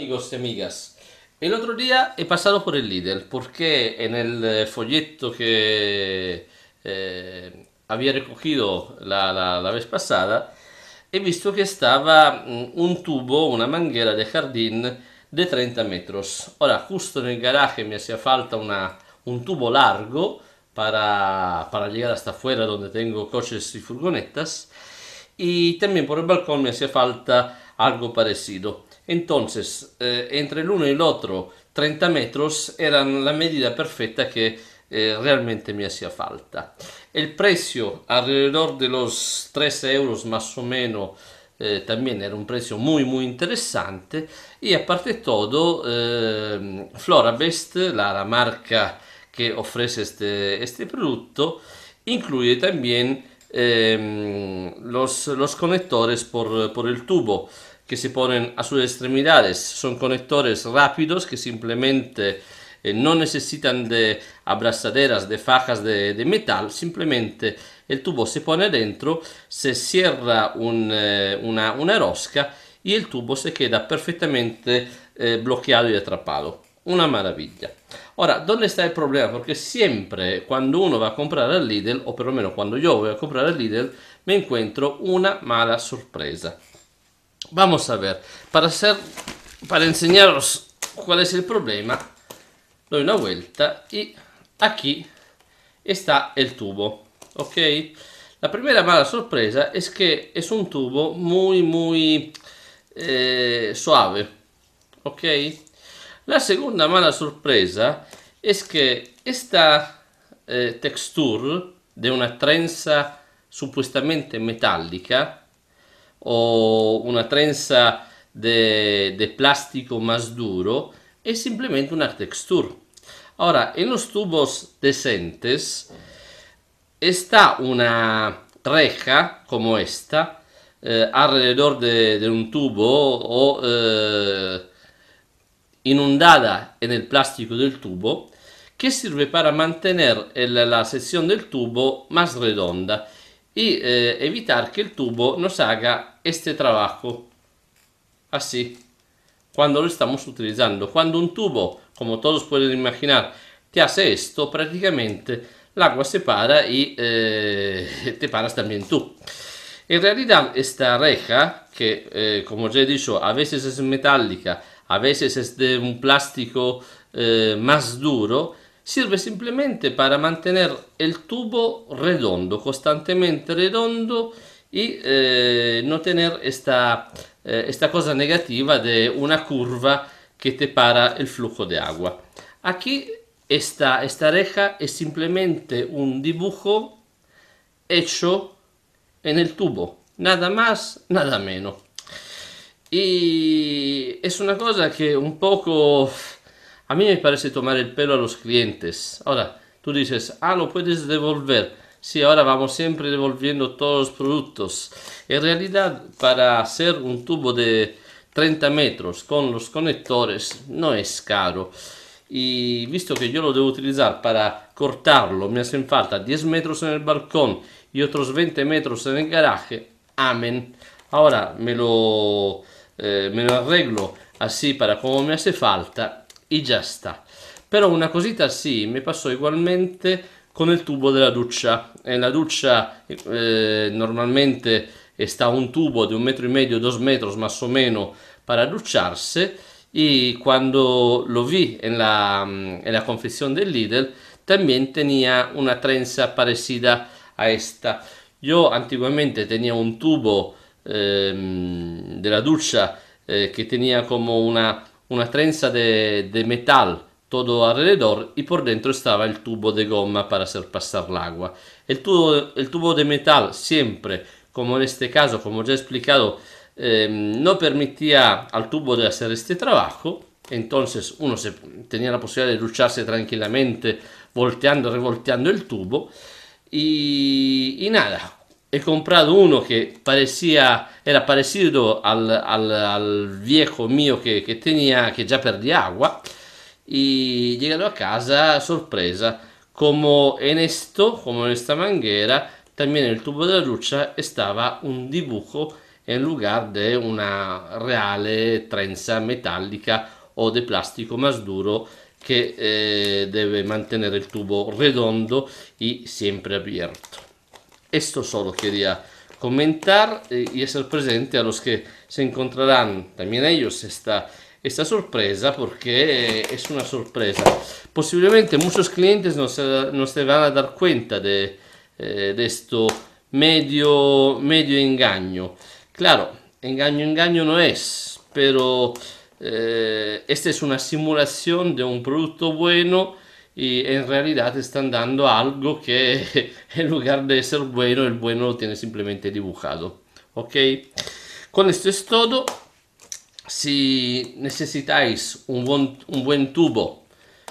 amigos y amigas, el otro día he pasado por el líder porque en el eh, folleto que eh, había recogido la, la, vez pasada he visto que estaba mm, un tubo, una manguera de jardín de 30 metros. Ahora, justo en el garaje me hacía falta una, un tubo largo para, para llegar hasta afuera donde tengo coches y furgonetas y también por el balcón me hacía falta algo parecido. Entonces, eh, entre el uno y el otro, 30 metros eran la medida perfetta che eh, realmente mi hacía falta. Il prezzo alrededor de los 13 euros más o menos eh, también era un prezzo muy muy interesante y aparte todo eh, Florabest, la, la, marca che ofrece este, este producto, incluye también eh, los, los, conectores por, por el tubo. que se ponen a sus extremidades. Son conectores rápidos que simplemente eh, no necesitan de abrazaderas, de fajas de, metal, simplemente el tubo se pone dentro, se cierra eh, una, una, rosca y el tubo se queda perfectamente eh, bloqueado y atrapado. Una maravilla. ahora dónde está el problema? porque siempre cuando uno va a comprar al Lidl, o lo menos cuando yo voy a comprar al Lidl, me encuentro una mala sorpresa. Vamos a ver, para, hacer, para enseñaros cuál es el problema, doy una vuelta y aquí está el tubo, ¿ok? La primera mala sorpresa es que es un tubo muy, muy eh, suave, ¿ok? La segunda mala sorpresa es que esta eh, textura de una trenza supuestamente metallica o una trenza di de plástico más duro, è simplemente una texture. Ora, en los tubos decentes está una reja come questa, eh, alrededor de, de, un tubo o eh, inundada en el plástico del tubo che serve para mantener la sección del tubo más redonda y eh, evitar que el tubo nos haga este trabajo así cuando lo estamos utilizando cuando un tubo como todos pueden imaginar te hace esto prácticamente el agua se para y eh, te paras también tú en realidad esta reja que eh, como ya he dicho a veces es metálica a veces es de un plástico más duro sirve simplemente para mantener el tubo redondo, constantemente redondo y eh, no tener esta, eh, esta cosa negativa de una curva que te para el flujo de agua. Aquí esta, esta reja es simplemente un dibujo hecho en el tubo, nada más, nada menos. Y es una cosa que un poco a mí me parece tomar el pelo a los clientes. Ahora, tú dices, ah, lo puedes devolver. Sí, ahora vamos siempre devolviendo todos los productos. En realidad, para hacer un tubo de 30 metros con los conectores no es caro. Y visto que yo lo debo utilizar para cortarlo, me hacen falta 10 metros en el balcón y otros 20 metros en el garaje. amen Ahora me lo, eh, me lo arreglo así para como me hace falta e già sta. Però una cosita sì, mi passò ugualmente con il tubo della duccia. E la duccia eh, normalmente sta un tubo di un metro e mezzo, due metri, ma o meno, per ducharse. E quando lo vi en mm, la, confezione del Lidl, también tenía una trenza parecida a esta. Io antiguamente tenía un tubo ehm, eh, de la ducha eh, que tenía come una una trenza de, metal todo alrededor y por dentro estaba el tubo de goma para hacer pasar el agua. El tubo, tubo de metal siempre, como en este caso, como ya he explicado, em, no permitía al tubo de hacer este trabajo, entonces uno se, tenía la posibilidad de lucharse tranquilamente volteando, revolteando el tubo y nada, e comprato uno che parecía, era parecido al, al, al viejo mio che, che tenia, che già perdía agua, e llegando a casa, sorpresa, come en esto, como en también en tubo della luce ducha estaba un dibujo in lugar di una reale trenza metallica o di plastico más duro che eh, debe mantener el tubo redondo e sempre abierto. Esto solo quería comentar eh, y ser presente a los que se encontrarán también ellos esta, esta sorpresa porque eh, es una sorpresa. Posiblemente muchos clientes no se, van a dar cuenta eh, de, esto medio, medio engaño. Claro, engaño, engaño no es, pero esta es una simulación de un producto bueno y en realidad te están dando algo que en lugar de ser bueno, el bueno lo tiene simplemente dibujado. ¿Ok? Con esto es todo. Si necesitáis un buen, un buen tubo,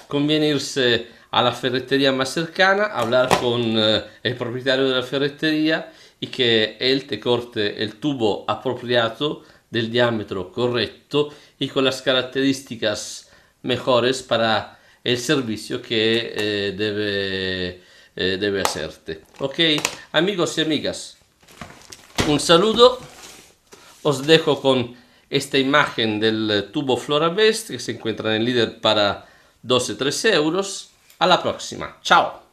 conviene irse a la ferretería más cercana, hablar con eh, el propietario de la ferretería y que él te corte el tubo apropiado del diámetro correcto y con las características mejores para el servicio que eh, eh, debe, hacerte. Ok, amigos y amigas, un saludo. Os dejo con esta imagen del eh, tubo FloraVest. que se encuentra en el líder para 12-13 euros. A la próxima. Chao.